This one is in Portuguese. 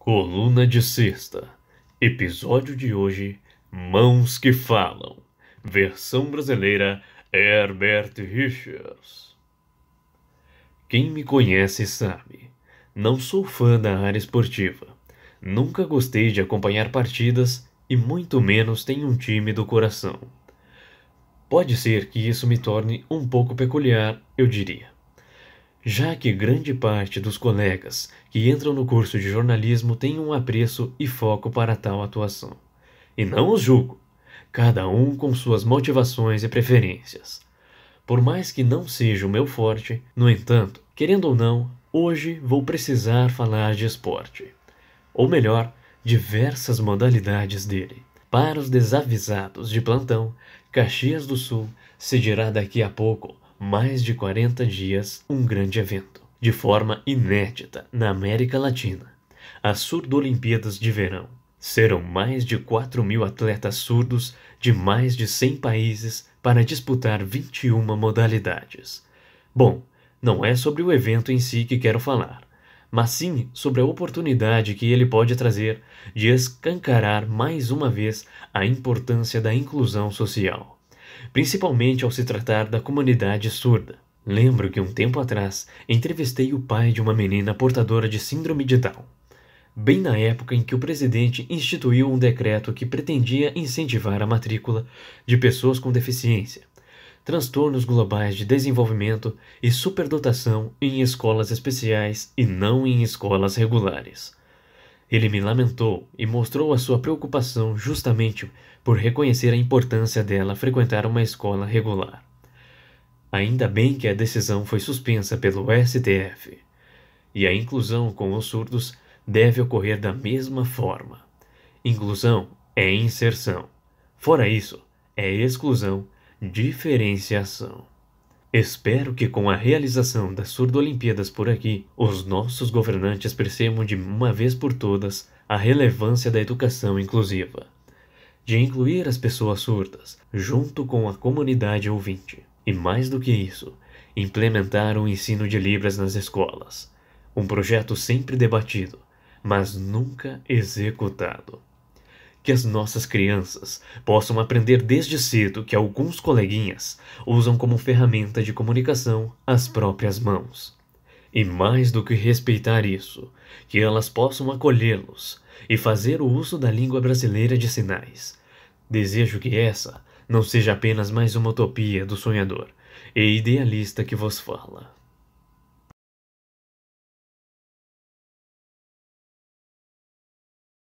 Coluna de Sexta. Episódio de hoje: Mãos que Falam. Versão brasileira: Herbert Richards. Quem me conhece sabe. Não sou fã da área esportiva. Nunca gostei de acompanhar partidas e muito menos tenho um time do coração. Pode ser que isso me torne um pouco peculiar, eu diria já que grande parte dos colegas que entram no curso de jornalismo tem um apreço e foco para tal atuação. E não os julgo, cada um com suas motivações e preferências. Por mais que não seja o meu forte, no entanto, querendo ou não, hoje vou precisar falar de esporte. Ou melhor, diversas modalidades dele. Para os desavisados de plantão, Caxias do Sul cedirá daqui a pouco mais de 40 dias, um grande evento, de forma inédita na América Latina, as Surdolimpíadas de Verão. Serão mais de 4 mil atletas surdos de mais de 100 países para disputar 21 modalidades. Bom, não é sobre o evento em si que quero falar, mas sim sobre a oportunidade que ele pode trazer de escancarar mais uma vez a importância da inclusão social principalmente ao se tratar da comunidade surda. Lembro que um tempo atrás entrevistei o pai de uma menina portadora de síndrome de Down, bem na época em que o presidente instituiu um decreto que pretendia incentivar a matrícula de pessoas com deficiência, transtornos globais de desenvolvimento e superdotação em escolas especiais e não em escolas regulares. Ele me lamentou e mostrou a sua preocupação justamente por reconhecer a importância dela frequentar uma escola regular. Ainda bem que a decisão foi suspensa pelo STF. E a inclusão com os surdos deve ocorrer da mesma forma. Inclusão é inserção. Fora isso, é exclusão, diferenciação. Espero que com a realização das Surdo-Olimpíadas por aqui, os nossos governantes percebam de uma vez por todas a relevância da educação inclusiva, de incluir as pessoas surdas junto com a comunidade ouvinte, e mais do que isso, implementar o ensino de Libras nas escolas, um projeto sempre debatido, mas nunca executado que as nossas crianças possam aprender desde cedo que alguns coleguinhas usam como ferramenta de comunicação as próprias mãos. E mais do que respeitar isso, que elas possam acolhê-los e fazer o uso da língua brasileira de sinais. Desejo que essa não seja apenas mais uma utopia do sonhador e idealista que vos fala.